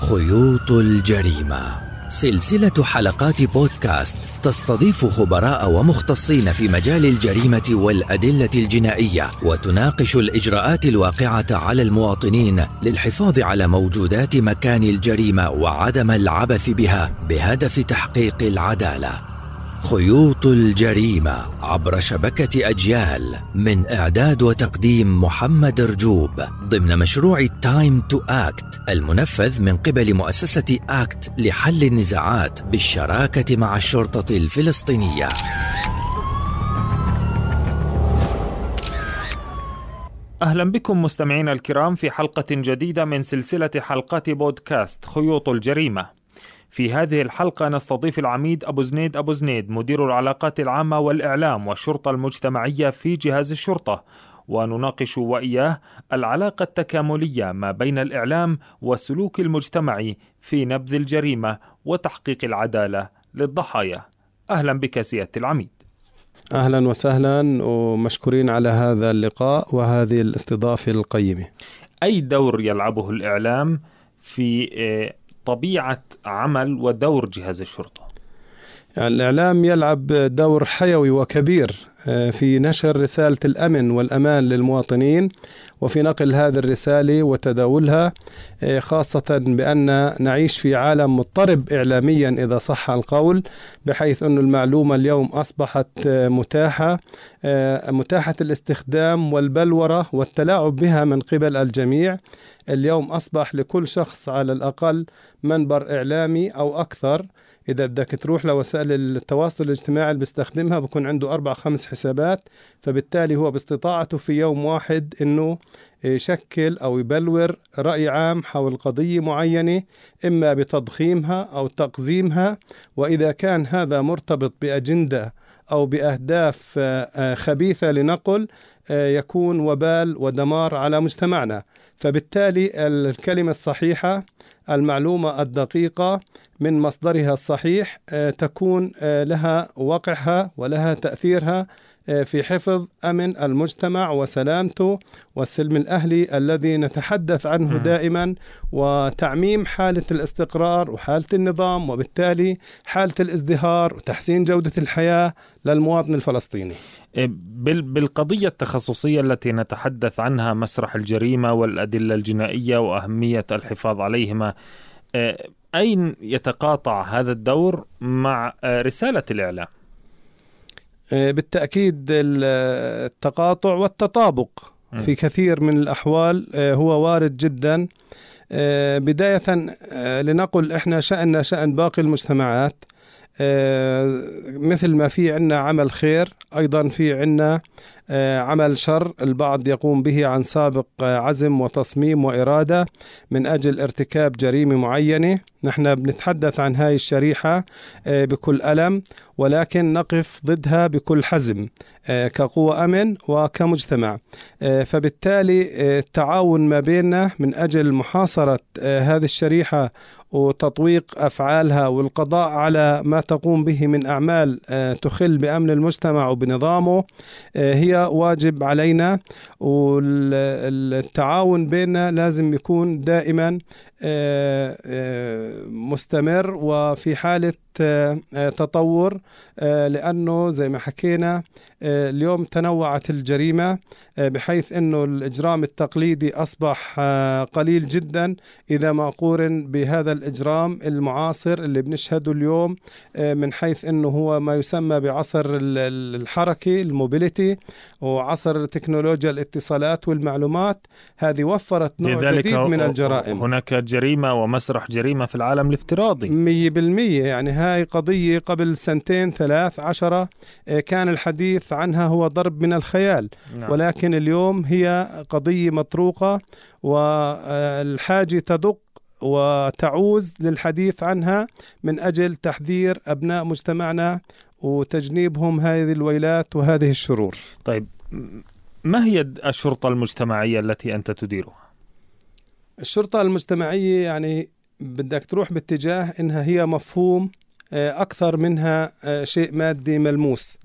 خيوط الجريمه سلسله حلقات بودكاست تستضيف خبراء ومختصين في مجال الجريمه والادله الجنائيه وتناقش الاجراءات الواقعه على المواطنين للحفاظ على موجودات مكان الجريمه وعدم العبث بها بهدف تحقيق العداله خيوط الجريمة عبر شبكة أجيال من إعداد وتقديم محمد رجوب ضمن مشروع تايم تو أكت المنفذ من قبل مؤسسة أكت لحل النزاعات بالشراكة مع الشرطة الفلسطينية. أهلا بكم مستمعينا الكرام في حلقة جديدة من سلسلة حلقات بودكاست خيوط الجريمة. في هذه الحلقة نستضيف العميد أبو زنيد أبو زنيد مدير العلاقات العامة والإعلام والشرطة المجتمعية في جهاز الشرطة ونناقش وإياه العلاقة التكاملية ما بين الإعلام والسلوك المجتمعي في نبذ الجريمة وتحقيق العدالة للضحايا أهلا بك سيادة العميد اهلا وسهلا ومشكورين على هذا اللقاء وهذه الاستضافه القيمه. اي دور يلعبه الاعلام في آه، طبيعه عمل ودور جهاز الشرطه يعني الإعلام يلعب دور حيوي وكبير آه، في نشر رسالة الأمن والأمان للمواطنين وفي نقل هذه الرسالة وتداولها آه، خاصة بأن نعيش في عالم مضطرب إعلاميا إذا صح القول بحيث أن المعلومة اليوم أصبحت آه، متاحة متاحة الاستخدام والبلورة والتلاعب بها من قبل الجميع اليوم أصبح لكل شخص على الأقل منبر إعلامي أو أكثر اذا بدك تروح لوسائل التواصل الاجتماعي اللي بيستخدمها بكون عنده اربع خمس حسابات فبالتالي هو باستطاعته في يوم واحد انه يشكل او يبلور راي عام حول قضيه معينه اما بتضخيمها او تقزيمها واذا كان هذا مرتبط باجنده او باهداف آه، آه، خبيثه لنقل آه، يكون وبال ودمار على مجتمعنا فبالتالي الكلمه الصحيحه المعلومة الدقيقة من مصدرها الصحيح آه، تكون آه، لها وقعها ولها تأثيرها آه، في حفظ أمن المجتمع وسلامته والسلم الأهلي الذي نتحدث عنه دائما وتعميم حالة الاستقرار وحالة النظام وبالتالي حالة الازدهار وتحسين جودة الحياة للمواطن الفلسطيني إيه، بالقضية التخصصية التي نتحدث عنها مسرح الجريمة والأدلة الجنائية وأهمية الحفاظ عليهما آه، أين يتقاطع هذا الدور مع آه، رسالة الإعلام؟ آه، بالتاكيد التقاطع والتطابق في كثير من الاحوال آه، هو وارد جدا آه، بدايه لنقل احنا شاننا شان باقي المجتمعات مثل ما في عندنا عمل خير ايضا في عندنا آه، عمل شر البعض يقوم به عن سابق آه، عزم وتصميم وإرادة من أجل ارتكاب جريمة معينة نحن بنتحدث عن هاي الشريحة آه، بكل ألم ولكن نقف ضدها بكل حزم كقوة أمن وكمجتمع فبالتالي التعاون ما بيننا من أجل محاصرة هذه الشريحة وتطويق أفعالها والقضاء على ما تقوم به من أعمال تخل بأمن المجتمع وبنظامه هي هذا واجب علينا والتعاون بيننا لازم يكون دائما آه، آه، مستمر وفي حاله آه، آه، تطور آه، لانه زي ما حكينا اليوم تنوعت الجريمه بحيث انه الاجرام التقليدي اصبح قليل جدا اذا ما قورن بهذا الاجرام المعاصر اللي بنشهده اليوم من حيث انه هو ما يسمى بعصر الحركي الموبيليتي وعصر تكنولوجيا الاتصالات والمعلومات هذه وفرت نوع جديد من الجرائم هناك جريمه ومسرح جريمه في العالم الافتراضي 100% يعني هاي قضية قبل سنتين ثلاث عشرة آه، كان الحديث عنها هو ضرب من الخيال نعم. ولكن اليوم هي قضية مطروقة والحاجة تدق وتعوز للحديث عنها من أجل تحذير أبناء مجتمعنا وتجنيبهم هذه الويلات وهذه الشرور طيب ما هي الشرطة المجتمعية التي أنت تديرها؟ الشرطة المجتمعية يعني بدك تروح باتجاه انها هي مفهوم آه، أكثر منها آه، شيء مادي ملموس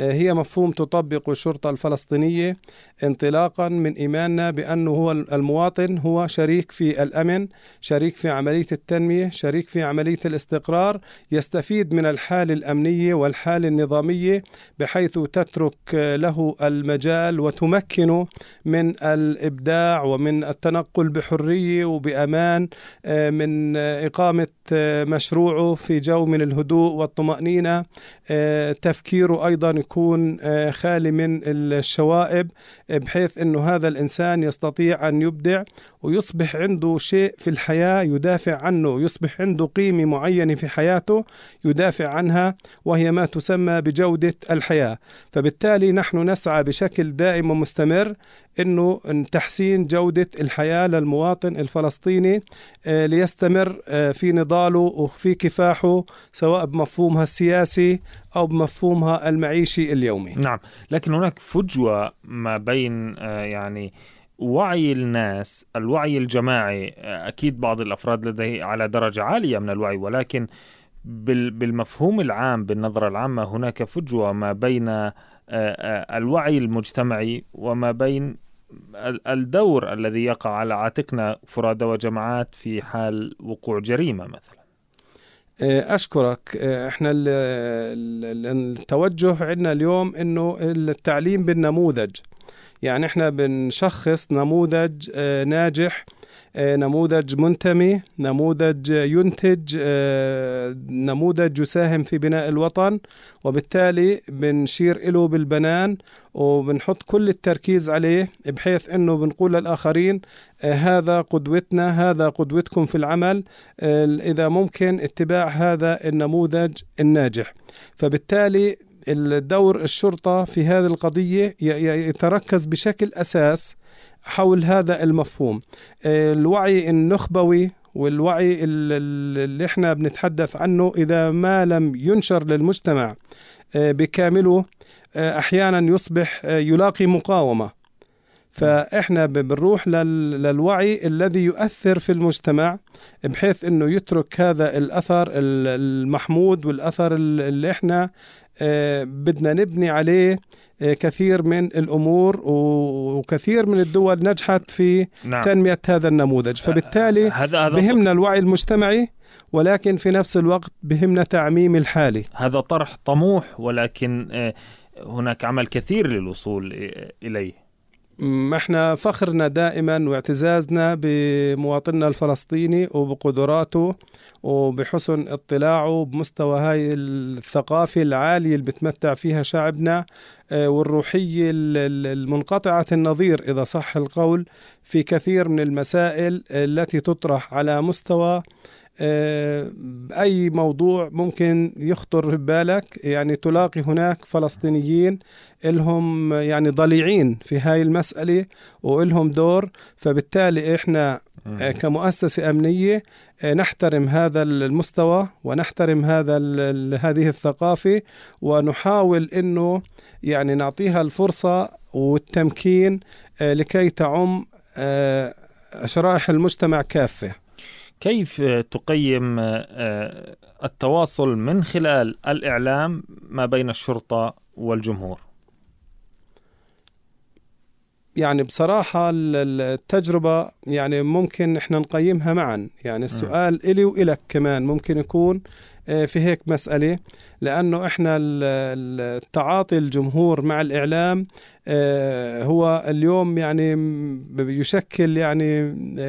هي مفهوم تطبق الشرطة الفلسطينية انطلاقا من إيماننا بأنه هو المواطن هو شريك في الأمن شريك في عملية التنمية شريك في عملية الاستقرار يستفيد من الحالة الأمنية والحالة النظامية بحيث تترك له المجال وتمكنه من الإبداع ومن التنقل بحرية وبأمان آه، من إقامة آه، مشروعه في جو من الهدوء والطمأنينة آه، تفكيره أيضا يكون آه، خالي من الشوائب بحيث انه هذا الانسان يستطيع ان يبدع ويصبح عنده شيء في الحياه يدافع عنه، يصبح عنده قيمه معينه في حياته يدافع عنها وهي ما تسمى بجوده الحياه، فبالتالي نحن نسعى بشكل دائم ومستمر انه تحسين جوده الحياه للمواطن الفلسطيني آه، ليستمر آه، في نضاله وفي كفاحه سواء بمفهومها السياسي او بمفهومها المعيشي اليومي. نعم، لكن هناك فجوه ما بين آه، يعني وعي الناس الوعي الجماعي اكيد بعض الافراد لديه على درجه عاليه من الوعي ولكن بالمفهوم العام بالنظره العامه هناك فجوه ما بين الوعي المجتمعي وما بين الدور الذي يقع على عاتقنا فرادى وجماعات في حال وقوع جريمه مثلا آه، اشكرك آه، احنا التوجه عندنا اليوم انه التعليم بالنموذج يعني احنا بنشخص نموذج آه، ناجح آه، نموذج منتمي نموذج ينتج آه، نموذج يساهم في بناء الوطن وبالتالي بنشير له بالبنان وبنحط كل التركيز عليه بحيث انه بنقول للاخرين آه، هذا قدوتنا هذا قدوتكم في العمل اذا ممكن اتباع هذا النموذج الناجح فبالتالي الدور الشرطة في هذه القضية يتركز بشكل أساس حول هذا المفهوم آه، الوعي النخبوي والوعي اللي احنا بنتحدث عنه اذا ما لم ينشر للمجتمع آه، بكامله آه، احيانا يصبح يلاقي مقاومه فاحنا بنروح للوعي الذي يؤثر في المجتمع بحيث انه يترك هذا الاثر المحمود والاثر اللي احنا بدنا نبني عليه إيه، كثير من الامور وكثير من الدول نجحت في نعم. تنميه هذا النموذج أه، فبالتالي أه، هذا هذا بهمنا الوعي المجتمعي ولكن في نفس الوقت بهمنا تعميم الحالي هذا طرح طموح ولكن آه، هناك عمل كثير للوصول اليه احنا فخرنا دائما واعتزازنا بمواطننا الفلسطيني وبقدراته وبحسن اطلاعه بمستوى هاي الثقافة العالية اللي بتمتع فيها شعبنا آه، والروحية المنقطعة النظير إذا صح القول في كثير من المسائل التي تطرح على مستوى آه، أي موضوع ممكن يخطر ببالك يعني تلاقي هناك فلسطينيين إلهم يعني ضليعين في هاي المسألة وإلهم دور فبالتالي إحنا آه، كمؤسسة أمنية آه، نحترم هذا المستوى ونحترم هذا هذه الثقافة ونحاول أنه يعني نعطيها الفرصة والتمكين آه، لكي تعم شرائح المجتمع كافة كيف تقيم التواصل من خلال الإعلام ما بين الشرطة والجمهور؟ يعني بصراحة التجربة يعني ممكن احنا نقيمها معا يعني السؤال م. إلي وإلك كمان ممكن يكون آه، في هيك مسألة لأنه احنا التعاطي الجمهور مع الإعلام آه، هو اليوم يعني يشكل يعني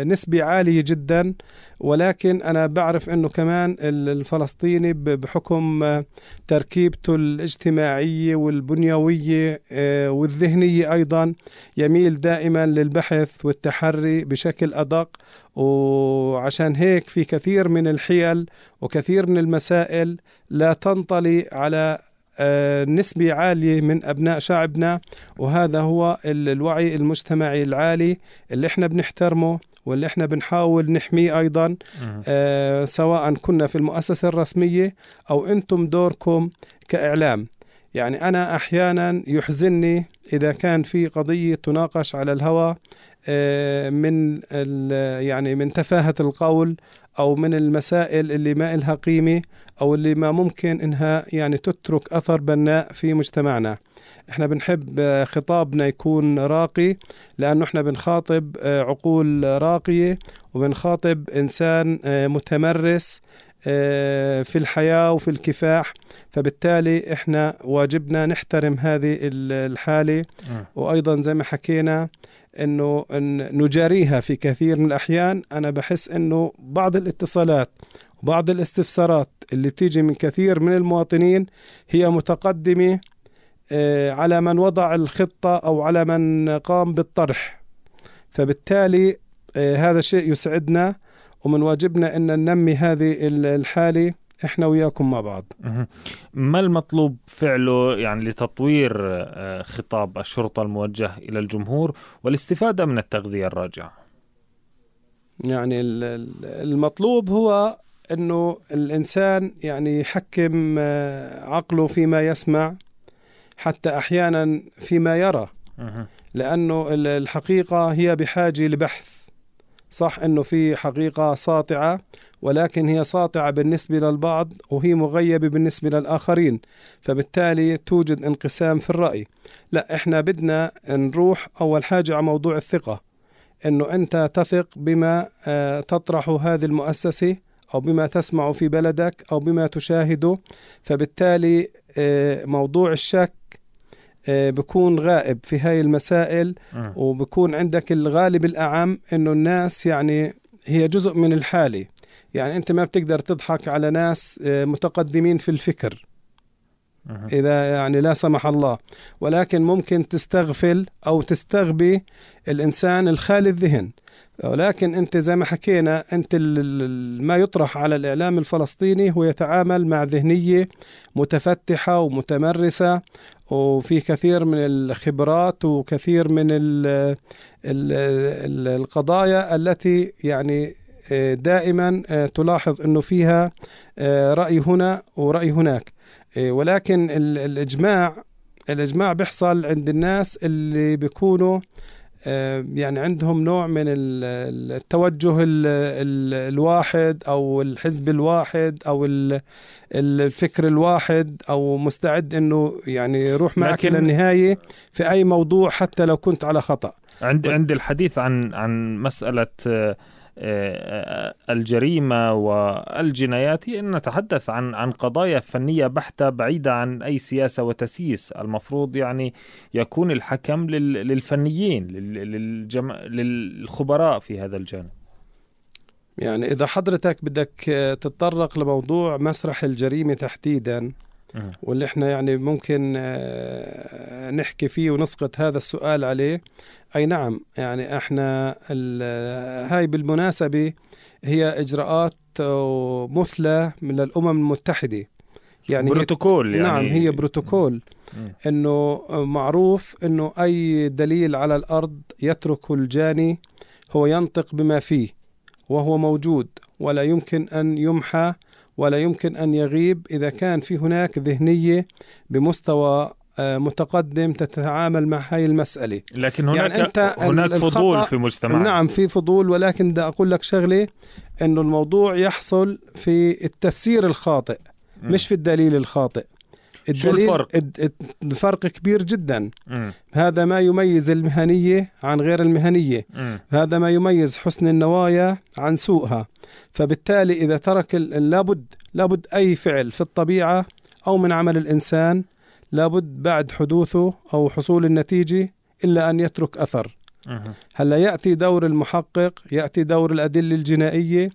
نسبة عالية جدا ولكن أنا بعرف أنه كمان الفلسطيني بحكم تركيبته الاجتماعية والبنيوية آه، والذهنية أيضا يميل دائما للبحث والتحري بشكل أدق وعشان هيك في كثير من الحيل وكثير من المسائل لا تنطلي على آه، نسبة عالية من أبناء شعبنا وهذا هو الوعي المجتمعي العالي اللي احنا بنحترمه واللي احنا بنحاول نحميه ايضا آه سواء كنا في المؤسسه الرسميه او انتم دوركم كاعلام يعني انا احيانا يحزنني اذا كان في قضيه تناقش على الهواء آه، من يعني من تفاهة القول أو من المسائل اللي ما إلها قيمة أو اللي ما ممكن إنها يعني تترك أثر بناء في مجتمعنا احنا بنحب آه، خطابنا يكون راقي لأنه احنا بنخاطب آه، عقول راقية وبنخاطب إنسان متمرس في الحياة وفي الكفاح فبالتالي احنا واجبنا نحترم هذه الحالة وأيضا زي ما حكينا انه إن نجاريها في كثير من الاحيان انا بحس انه بعض الاتصالات وبعض الاستفسارات اللي بتيجي من كثير من المواطنين هي متقدمه آه، على من وضع الخطه او على من قام بالطرح فبالتالي آه، هذا شيء يسعدنا ومن واجبنا ان ننمي هذه الحاله احنا وياكم مع بعض ما المطلوب فعله يعني لتطوير آه، خطاب الشرطه الموجه الى الجمهور والاستفاده من التغذيه الراجعه يعني المطلوب هو انه الانسان يعني يحكم آه، عقله فيما يسمع حتى احيانا فيما يرى لانه الحقيقه هي بحاجه لبحث صح انه في حقيقه ساطعه ولكن هي ساطعه بالنسبه للبعض وهي مغيبه بالنسبه للاخرين فبالتالي توجد انقسام في الراي لا احنا بدنا نروح اول حاجه على موضوع الثقه انه انت تثق بما آه، تطرحه هذه المؤسسه او بما تسمع في بلدك او بما تشاهده فبالتالي آه، موضوع الشك آه، بكون غائب في هاي المسائل وبكون عندك الغالب الأعم أنه الناس يعني هي جزء من الحالة يعني أنت ما بتقدر تضحك على ناس آه، متقدمين في الفكر إذا يعني لا سمح الله ولكن ممكن تستغفل أو تستغبي الإنسان الخالي الذهن ولكن انت زي ما حكينا انت ما يطرح على الاعلام الفلسطيني هو يتعامل مع ذهنيه متفتحه ومتمرسه وفي كثير من الخبرات وكثير من ال ال الـ القضايا التي يعني آه، دائما آه، تلاحظ انه فيها آه، راي هنا وراي هناك ولكن الاجماع الاجماع بيحصل عند الناس اللي بيكونوا يعني عندهم نوع من التوجه الواحد او الحزب الواحد او الفكر الواحد او مستعد انه يعني يروح معك للنهايه في اي موضوع حتى لو كنت على خطا عندي عندي الحديث عن عن مساله آه، آه، آه، الجريمه والجنايات هي ان نتحدث عن عن قضايا فنيه بحته بعيده عن اي سياسه وتسييس، المفروض يعني يكون الحكم للفنيين للجم... للخبراء في هذا الجانب. يعني اذا حضرتك بدك تتطرق لموضوع مسرح الجريمه تحديدا واللي احنا يعني ممكن آه، نحكي فيه ونسقط هذا السؤال عليه اي نعم يعني احنا آه، هاي بالمناسبه هي اجراءات آه، مثلى من الامم المتحده يعني بروتوكول يعني نعم هي بروتوكول انه معروف انه اي دليل على الارض يترك الجاني هو ينطق بما فيه وهو موجود ولا يمكن ان يمحى ولا يمكن أن يغيب إذا كان في هناك ذهنية بمستوى آه، متقدم تتعامل مع هاي المسألة لكن يعني هناك, يعني أنت هناك فضول في مجتمع نعم في فضول ولكن بدي أقول لك شغلة أنه الموضوع يحصل في التفسير الخاطئ مش في الدليل الخاطئ شو الفرق؟ الفرق كبير جدا مم. هذا ما يميز المهنية عن غير المهنية مم. هذا ما يميز حسن النوايا عن سوءها فبالتالي إذا ترك لابد لابد أي فعل في الطبيعة أو من عمل الإنسان لابد بعد حدوثه أو حصول النتيجة إلا أن يترك أثر هلا ياتي دور المحقق ياتي دور الادله الجنائيه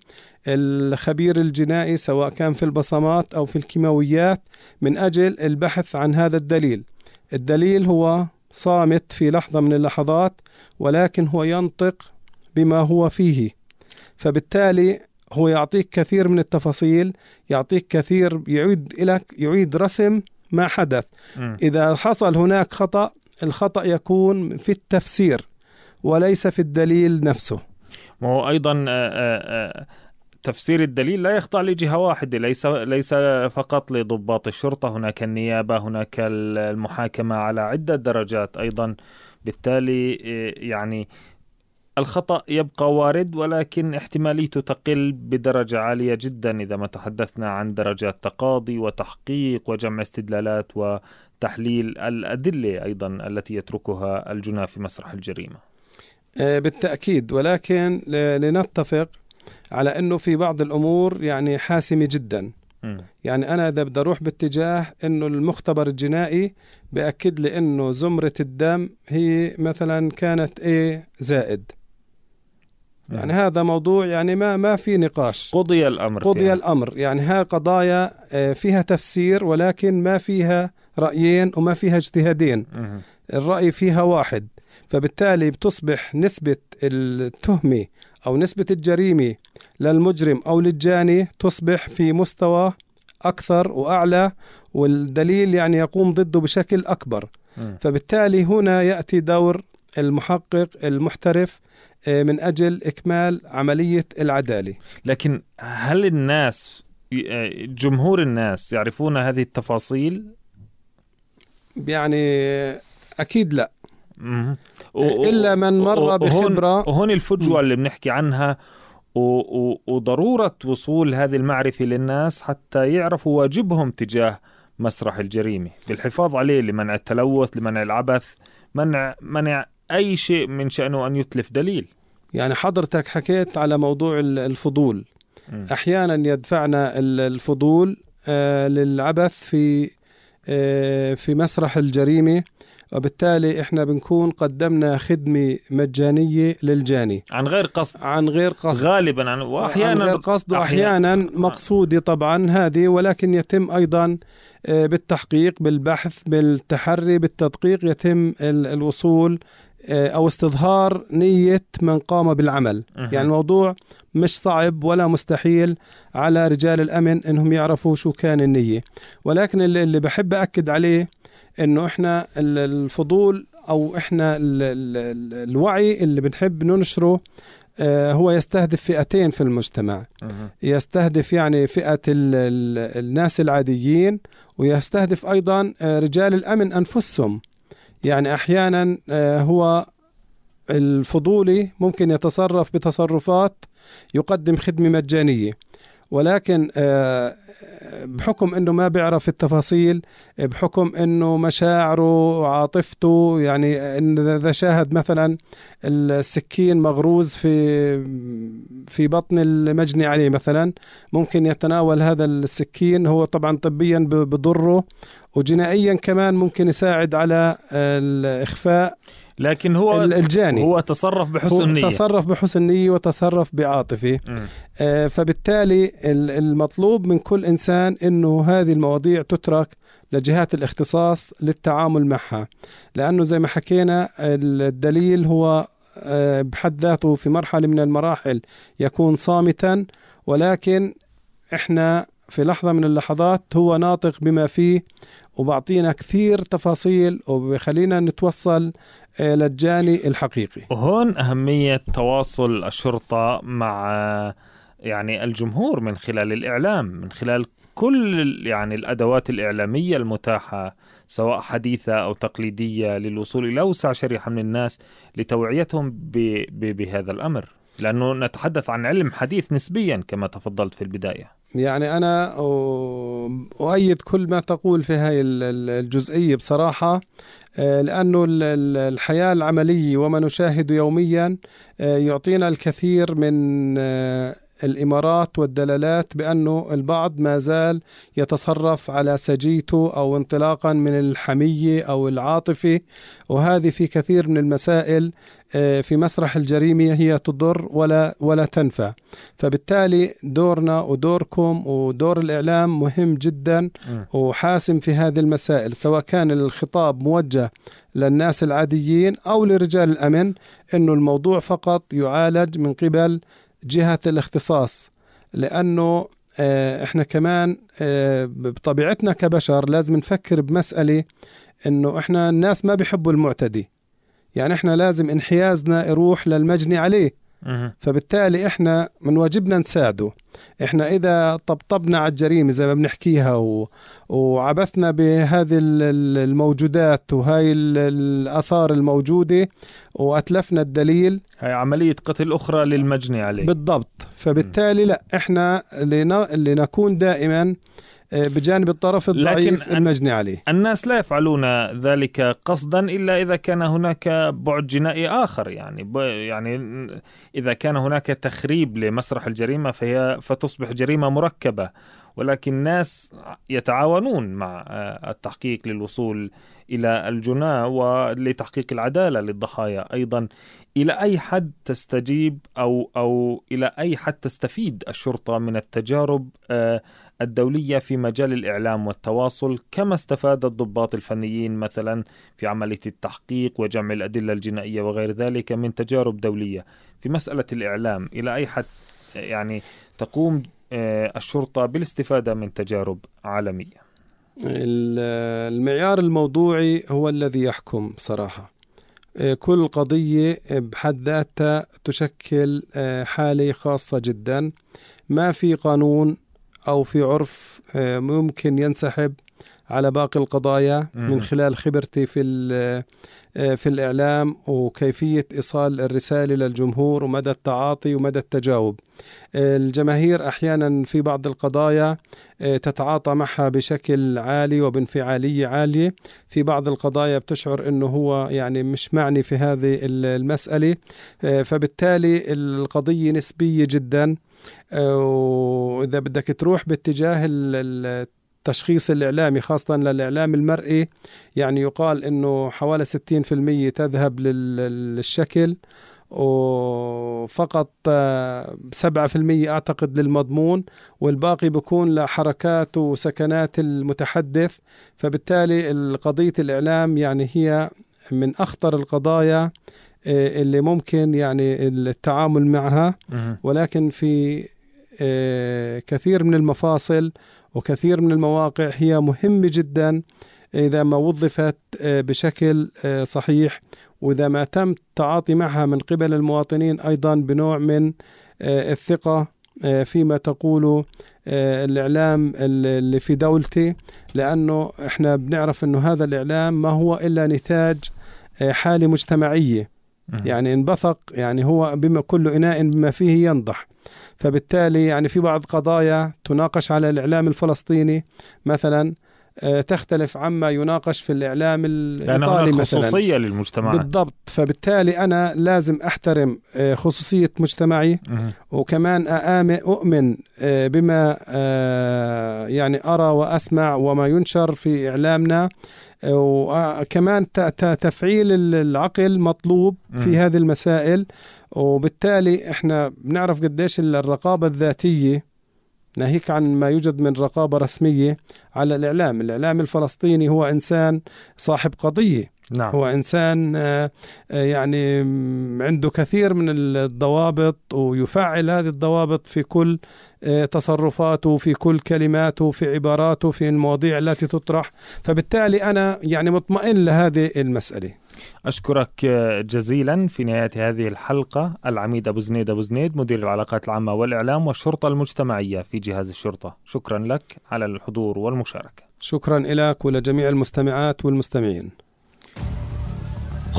الخبير الجنائي سواء كان في البصمات او في الكيماويات من اجل البحث عن هذا الدليل الدليل هو صامت في لحظه من اللحظات ولكن هو ينطق بما هو فيه فبالتالي هو يعطيك كثير من التفاصيل يعطيك كثير يعيد لك يعيد رسم ما حدث اذا حصل هناك خطا الخطا يكون في التفسير وليس في الدليل نفسه وهو أيضا آه، آه، آه، تفسير الدليل لا يخضع لجهة واحدة ليس ليس فقط لضباط الشرطة هناك النيابة هناك المحاكمة على عدة درجات أيضا بالتالي يعني الخطأ يبقى وارد ولكن احتماليته تقل بدرجة عالية جدا إذا ما تحدثنا عن درجات تقاضي وتحقيق وجمع استدلالات وتحليل الأدلة أيضا التي يتركها الجنى في مسرح الجريمة آه، بالتأكيد ولكن لنتفق على أنه في بعض الأمور يعني حاسمة جدا م. يعني أنا إذا بدي أروح باتجاه أنه المختبر الجنائي بأكد لي أنه زمرة الدم هي مثلا كانت إيه زائد يعني هذا موضوع يعني ما ما في نقاش قضي الامر قضي يعني. الامر يعني ها قضايا آه، فيها تفسير ولكن ما فيها رايين وما فيها اجتهادين م. الراي فيها واحد فبالتالي بتصبح نسبة التهمة أو نسبة الجريمة للمجرم أو للجاني تصبح في مستوى أكثر وأعلى والدليل يعني يقوم ضده بشكل أكبر فبالتالي هنا يأتي دور المحقق المحترف آه، من أجل إكمال عملية العدالة لكن هل الناس آه، جمهور الناس يعرفون هذه التفاصيل؟ يعني أكيد لا الا من مر بخبره وهون الفجوه اللي بنحكي عنها وضروره وصول هذه المعرفه للناس حتى يعرفوا واجبهم تجاه مسرح الجريمه بالحفاظ عليه لمنع التلوث لمنع العبث منع منع اي شيء من شانه ان يتلف دليل يعني حضرتك حكيت على موضوع الفضول احيانا يدفعنا الفضول آه، للعبث في آه، في مسرح الجريمه وبالتالي احنا بنكون قدمنا خدمه مجانيه للجاني عن غير قصد عن غير قصد غالبا عن واحيانا عن غير قصد واحيانا أحياناً. مقصودي طبعا هذه ولكن يتم ايضا آه، بالتحقيق بالبحث بالتحري بالتدقيق يتم الوصول آه، او استظهار نيه من قام بالعمل أه. يعني الموضوع مش صعب ولا مستحيل على رجال الامن انهم يعرفوا شو كان النيه ولكن اللي بحب اكد عليه انه احنا الفضول او احنا الوعي اللي بنحب ننشره آه، هو يستهدف فئتين في المجتمع يستهدف يعني فئة الناس العاديين ويستهدف أيضا آه، رجال الأمن أنفسهم يعني أحيانا آه، هو الفضولي ممكن يتصرف بتصرفات يقدم خدمة مجانية ولكن آه، بحكم انه ما بيعرف التفاصيل بحكم انه مشاعره عاطفته يعني ان اذا شاهد مثلا السكين مغروز في في بطن المجني عليه مثلا ممكن يتناول هذا السكين هو طبعا طبيا بضره وجنائيا كمان ممكن يساعد على آه، الاخفاء لكن هو الجاني هو تصرف بحسن هو نية تصرف بحسن نية وتصرف بعاطفة آه فبالتالي المطلوب من كل إنسان أنه هذه المواضيع تترك لجهات الاختصاص للتعامل معها لأنه زي ما حكينا الدليل هو آه بحد ذاته في مرحلة من المراحل يكون صامتا ولكن إحنا في لحظة من اللحظات هو ناطق بما فيه وبعطينا كثير تفاصيل وبخلينا نتوصل للجاني الحقيقي هون أهمية تواصل الشرطة مع يعني الجمهور من خلال الإعلام من خلال كل يعني الأدوات الإعلامية المتاحة سواء حديثة أو تقليدية للوصول إلى أوسع شريحة من الناس لتوعيتهم بـ بـ بهذا الأمر لأنه نتحدث عن علم حديث نسبيا كما تفضلت في البداية يعني أنا أؤيد كل ما تقول في هاي الجزئية بصراحة آه، لأنه الحياة العملية وما نشاهده يوميا آه، يعطينا الكثير من آه، الإمارات والدلالات بأنه البعض ما زال يتصرف على سجيته أو انطلاقا من الحمية أو العاطفة وهذه في كثير من المسائل آه، في مسرح الجريمة هي تضر ولا ولا تنفع فبالتالي دورنا ودوركم ودور الإعلام مهم جدا وحاسم في هذه المسائل سواء كان الخطاب موجه للناس العاديين أو لرجال الأمن أنه الموضوع فقط يعالج من قبل جهه الاختصاص لانه آه، احنا كمان آه، بطبيعتنا كبشر لازم نفكر بمساله انه احنا الناس ما بيحبوا المعتدي يعني احنا لازم انحيازنا يروح للمجني عليه فبالتالي احنا من واجبنا نساعده احنا اذا طبطبنا على الجريمه زي ما بنحكيها و... وعبثنا بهذه الموجودات وهي الاثار الموجوده واتلفنا الدليل هي عمليه قتل اخرى للمجني عليه بالضبط فبالتالي لا احنا لنكون دائما آه، بجانب الطرف الضعيف المجني عليه الناس لا يفعلون ذلك قصدا الا اذا كان هناك بعد جنائي اخر يعني يعني اذا كان هناك تخريب لمسرح الجريمه فهي فتصبح جريمه مركبه ولكن الناس يتعاونون مع آه، التحقيق للوصول الى الجناه ولتحقيق العداله للضحايا ايضا الى اي حد تستجيب او او الى اي حد تستفيد الشرطه من التجارب آه، الدولية في مجال الإعلام والتواصل كما استفاد الضباط الفنيين مثلا في عملية التحقيق وجمع الأدلة الجنائية وغير ذلك من تجارب دولية في مسألة الإعلام إلى أي حد يعني تقوم آه، الشرطة بالاستفادة من تجارب عالمية المعيار الموضوعي هو الذي يحكم صراحة آه، كل قضية بحد ذاتها تشكل آه، حالة خاصة جدا ما في قانون أو في عرف آه، ممكن ينسحب على باقي القضايا من خلال خبرتي في آه، في الإعلام وكيفية إيصال الرسالة للجمهور ومدى التعاطي ومدى التجاوب آه، الجماهير أحيانا في بعض القضايا تتعاطى معها بشكل عالي وبانفعالية عالية في بعض القضايا بتشعر أنه هو يعني مش معني في هذه المسألة فبالتالي القضية نسبية جداً واذا بدك تروح باتجاه التشخيص الإعلامي خاصة للإعلام المرئي يعني يقال أنه حوالي 60% تذهب للشكل وفقط 7% آه، أعتقد للمضمون والباقي بيكون لحركات وسكنات المتحدث فبالتالي قضية الإعلام يعني هي من أخطر القضايا آه، اللي ممكن يعني التعامل معها ولكن في آه، كثير من المفاصل وكثير من المواقع هي مهمة جدا إذا ما وظفت آه، بشكل صحيح وإذا ما تم التعاطي معها من قبل المواطنين أيضا بنوع من الثقة فيما تقوله الإعلام اللي في دولتي لأنه إحنا بنعرف أنه هذا الإعلام ما هو إلا نتاج حالة مجتمعية يعني انبثق يعني هو بما كل إناء بما فيه ينضح فبالتالي يعني في بعض قضايا تناقش على الإعلام الفلسطيني مثلا آه، تختلف عما يناقش في الاعلام الايطالي مثلا خصوصيه للمجتمع بالضبط فبالتالي انا لازم احترم آه، خصوصيه مجتمعي وكمان اؤمن آه، بما يعني ارى واسمع وما ينشر في اعلامنا وكمان تفعيل العقل مطلوب في هذه المسائل وبالتالي احنا بنعرف قديش الرقابة الذاتية ناهيك عن ما يوجد من رقابة رسمية على الإعلام الإعلام الفلسطيني هو إنسان صاحب قضية نعم. هو إنسان آه، آه، يعني عنده كثير من الضوابط ويفعل هذه الضوابط في كل آه، تصرفاته في كل كلماته في عباراته في المواضيع التي تطرح فبالتالي أنا يعني مطمئن لهذه المسألة أشكرك جزيلا في نهاية هذه الحلقة العميد أبو زنيد أبو زنيد مدير العلاقات العامة والإعلام والشرطة المجتمعية في جهاز الشرطة شكرا لك على الحضور والمشاركة شكرا لك ولجميع المستمعات والمستمعين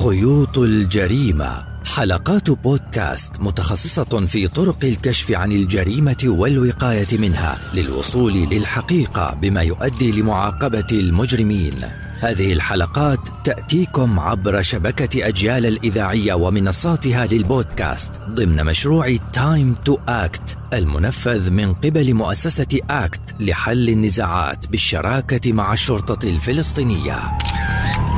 خيوط الجريمة حلقات بودكاست متخصصة في طرق الكشف عن الجريمة والوقاية منها للوصول للحقيقة بما يؤدي لمعاقبة المجرمين. هذه الحلقات تأتيكم عبر شبكة أجيال الإذاعية ومنصاتها للبودكاست ضمن مشروع تايم تو أكت المنفذ من قبل مؤسسة أكت لحل النزاعات بالشراكة مع الشرطة الفلسطينية.